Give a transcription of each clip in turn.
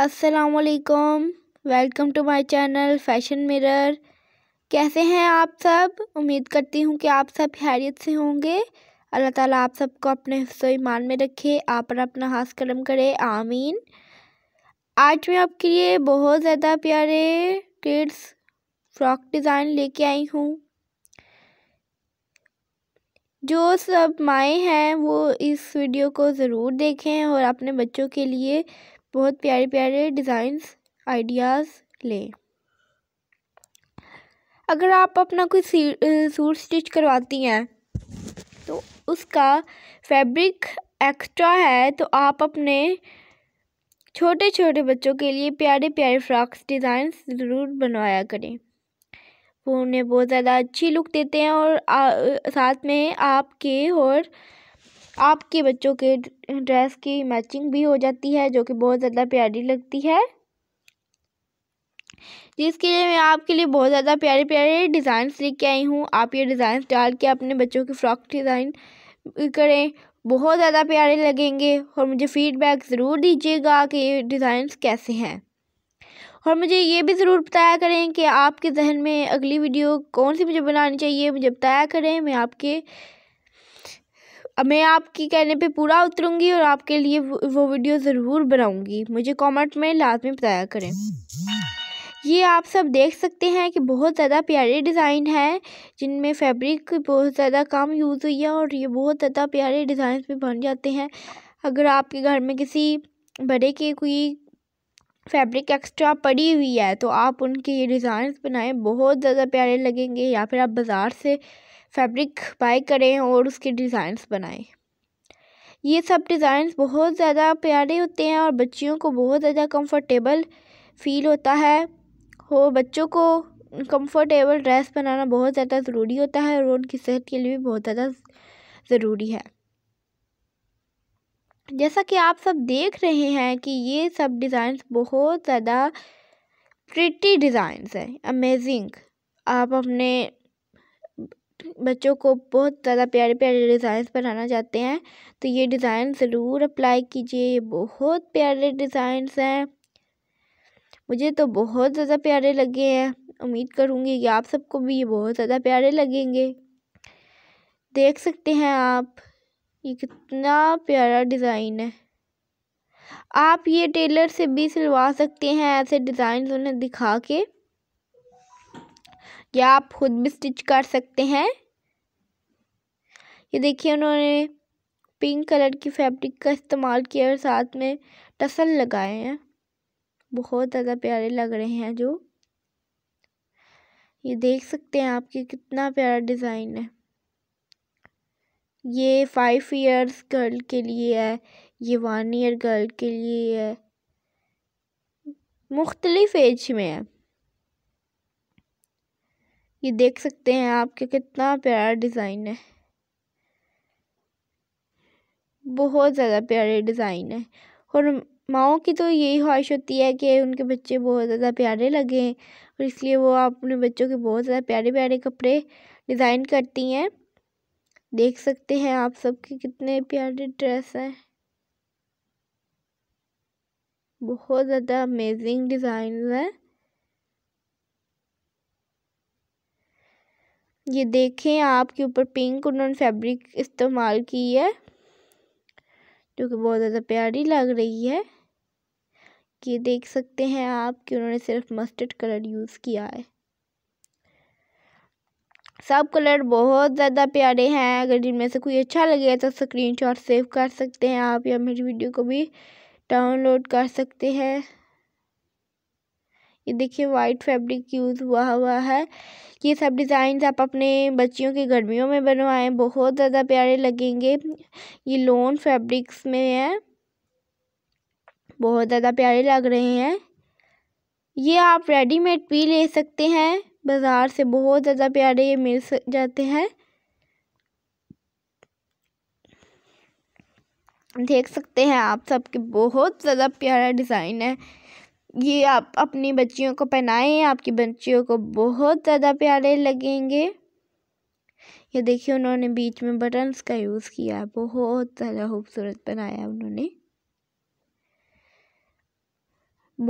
असलकम welcome to my channel fashion mirror कैसे हैं आप सब उम्मीद करती हूँ कि आप सब हैरियत से होंगे अल्लाह ताला आप सबको अपने हिस्सो ईमान में रखे आप पर अपना हाथ कलम करे आमीन आज मैं आपके लिए बहुत ज़्यादा प्यारे किड्स फ्रॉक डिज़ाइन लेके आई हूँ जो सब माएँ हैं वो इस वीडियो को ज़रूर देखें और अपने बच्चों के लिए बहुत प्यारे प्यारे डिज़ाइंस आइडियाज़ लें अगर आप अपना कोई सूट स्टिच करवाती हैं तो उसका फैब्रिक एक्स्ट्रा है तो आप अपने छोटे छोटे बच्चों के लिए प्यारे प्यारे फ्रॉक्स डिज़ाइंस ज़रूर बनवाया करें वो उन्हें बहुत ज़्यादा अच्छी लुक देते हैं और आ, साथ में आपके और आपके बच्चों के ड्रेस की मैचिंग भी हो जाती है जो कि बहुत ज़्यादा प्यारी लगती है जिसके लिए मैं आपके लिए बहुत ज़्यादा प्यारे प्यारे डिज़ाइंस के आई हूँ आप ये डिज़ाइंस डाल के अपने बच्चों के फ़्रॉक डिज़ाइन करें बहुत ज़्यादा प्यारे लगेंगे और मुझे फ़ीडबैक ज़रूर दीजिएगा कि ये डिज़ाइंस कैसे हैं और मुझे ये भी ज़रूर बताया करें कि आपके जहन में अगली वीडियो कौन सी मुझे बनानी चाहिए मुझे बताया करें मैं आपके मैं आपकी कहने पे पूरा उतरूँगी और आपके लिए वो वीडियो ज़रूर बनाऊँगी मुझे कमेंट में लाजमी में बताया करें ये आप सब देख सकते हैं कि बहुत ज़्यादा प्यारे डिज़ाइन है जिनमें फैब्रिक बहुत ज़्यादा कम यूज़ हुई है और ये बहुत ज़्यादा प्यारे डिज़ाइन भी बन जाते हैं अगर आपके घर में किसी बड़े के कोई फैब्रिक एक्स्ट्रा पड़ी हुई है तो आप उनके ये डिज़ाइन बनाएं बहुत ज़्यादा प्यारे लगेंगे या फिर आप बाज़ार से फैब्रिक बाय करें और उसके डिज़ाइंस बनाएं ये सब डिज़ाइंस बहुत ज़्यादा प्यारे होते हैं और बच्चियों को बहुत ज़्यादा कंफर्टेबल फील होता है और बच्चों को कंफर्टेबल ड्रेस बनाना बहुत ज़्यादा ज़रूरी होता है और उनकी सेहत के लिए भी बहुत ज़्यादा ज़रूरी है जैसा कि आप सब देख रहे हैं कि ये सब डिज़ाइंस बहुत ज़्यादा प्रिटी डिज़ाइंस हैं अमेजिंग आप अपने बच्चों को बहुत ज़्यादा प्यारे प्यारे डिज़ाइंस बनाना चाहते हैं तो ये डिज़ाइन ज़रूर अप्लाई कीजिए ये बहुत प्यारे डिज़ाइंस हैं मुझे तो बहुत ज़्यादा प्यारे लगे हैं उम्मीद करूँगी कि आप सबको भी ये बहुत ज़्यादा प्यारे लगेंगे देख सकते हैं आप ये कितना प्यारा डिज़ाइन है आप ये टेलर से भी सिलवा सकते हैं ऐसे डिज़ाइन उन्हें दिखा के या आप खुद भी स्टिच कर सकते हैं ये देखिए उन्होंने पिंक कलर की फैब्रिक का इस्तेमाल किया और साथ में टसल लगाए हैं बहुत ज़्यादा प्यारे लग रहे हैं जो ये देख सकते हैं आपके कितना प्यारा डिज़ाइन है ये फाइव इयर्स गर्ल के लिए है ये वन ईयर गर्ल के लिए है मुख्तलिफ़ एज में है ये देख सकते हैं आपके कितना प्यारा डिज़ाइन है बहुत ज़्यादा प्यारे डिज़ाइन है और माओ की तो यही ख्वाहिश होती है कि उनके बच्चे बहुत ज़्यादा प्यारे लगें और इसलिए वो अपने बच्चों के बहुत ज़्यादा प्यारे प्यारे कपड़े डिज़ाइन करती हैं देख सकते हैं आप सबके कितने प्यारे ड्रेस हैं बहुत ज़्यादा अमेजिंग डिज़ाइन हैं ये देखें आपके ऊपर पिंक उन्होंने फैब्रिक इस्तेमाल की है जो कि बहुत ज़्यादा प्यारी लग रही है ये देख सकते हैं आप कि उन्होंने सिर्फ मस्टर्ड कलर यूज़ किया है सब कलर बहुत ज़्यादा प्यारे हैं अगर जिनमें से कोई अच्छा लगे तो स्क्रीनशॉट सेव कर सकते हैं आप या मेरी वीडियो को भी डाउनलोड कर सकते हैं ये देखिए वाइट फैब्रिक यूज़ हुआ हुआ है ये सब डिज़ाइन आप अपने बच्चियों के गर्मियों में बनवाएं बहुत ज़्यादा प्यारे लगेंगे ये लोन फैब्रिक्स में है बहुत ज़्यादा प्यारे लग रहे हैं ये आप रेडीमेड भी ले सकते हैं बाज़ार से बहुत ज़्यादा प्यारे ये मिल जाते हैं देख सकते हैं आप सबके बहुत ज़्यादा प्यारा डिज़ाइन है ये आप अपनी बच्चियों को पहनाएं आपकी बच्चियों को बहुत ज़्यादा प्यारे लगेंगे ये देखिए उन्होंने बीच में बटन्स का यूज़ किया है बहुत ज़्यादा खूबसूरत बनाया उन्होंने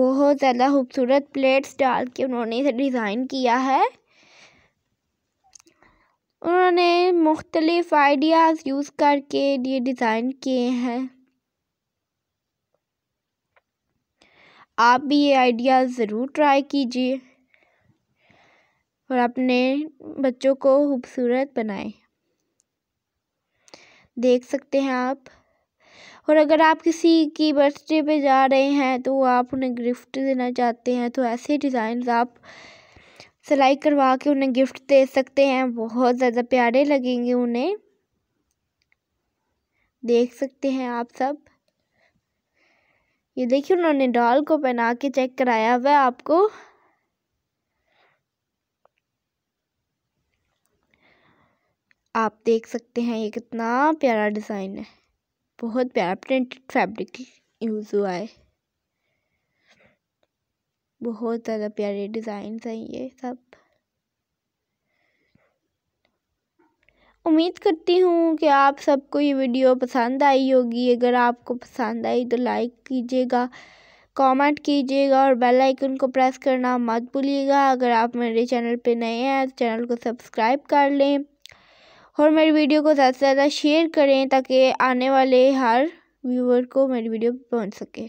बहुत ज़्यादा खूबसूरत प्लेट्स डाल के उन्होंने इसे डिज़ाइन किया है उन्होंने मुख्तलिफ़ आइडियाज़ यूज़ करके ये डिज़ाइन किए हैं आप भी ये आइडिया ज़रूर ट्राई कीजिए और अपने बच्चों को खूबसूरत बनाएं देख सकते हैं आप और अगर आप किसी की बर्थडे पे जा रहे हैं तो आप उन्हें गिफ्ट देना चाहते हैं तो ऐसे डिज़ाइन आप सिलाई करवा के उन्हें गिफ्ट दे सकते हैं बहुत ज़्यादा प्यारे लगेंगे उन्हें देख सकते हैं आप सब ये देखिए उन्होंने डॉल को पहना के चेक कराया हुआ आपको आप देख सकते हैं ये कितना प्यारा डिज़ाइन है बहुत प्यारा प्रिंटेड फैब्रिक यूज़ हुआ है बहुत ज़्यादा प्यारे डिज़ाइन हैं ये सब उम्मीद करती हूँ कि आप सबको ये वीडियो पसंद आई होगी अगर आपको पसंद आई तो लाइक कीजिएगा कमेंट कीजिएगा और बेल आइकन को प्रेस करना मत भूलिएगा अगर आप मेरे चैनल पे नए हैं तो चैनल को सब्सक्राइब कर लें और मेरी वीडियो को ज़्यादा से ज़्यादा शेयर करें ताकि आने वाले हर व्यूअर को मेरी वीडियो पहुंच सके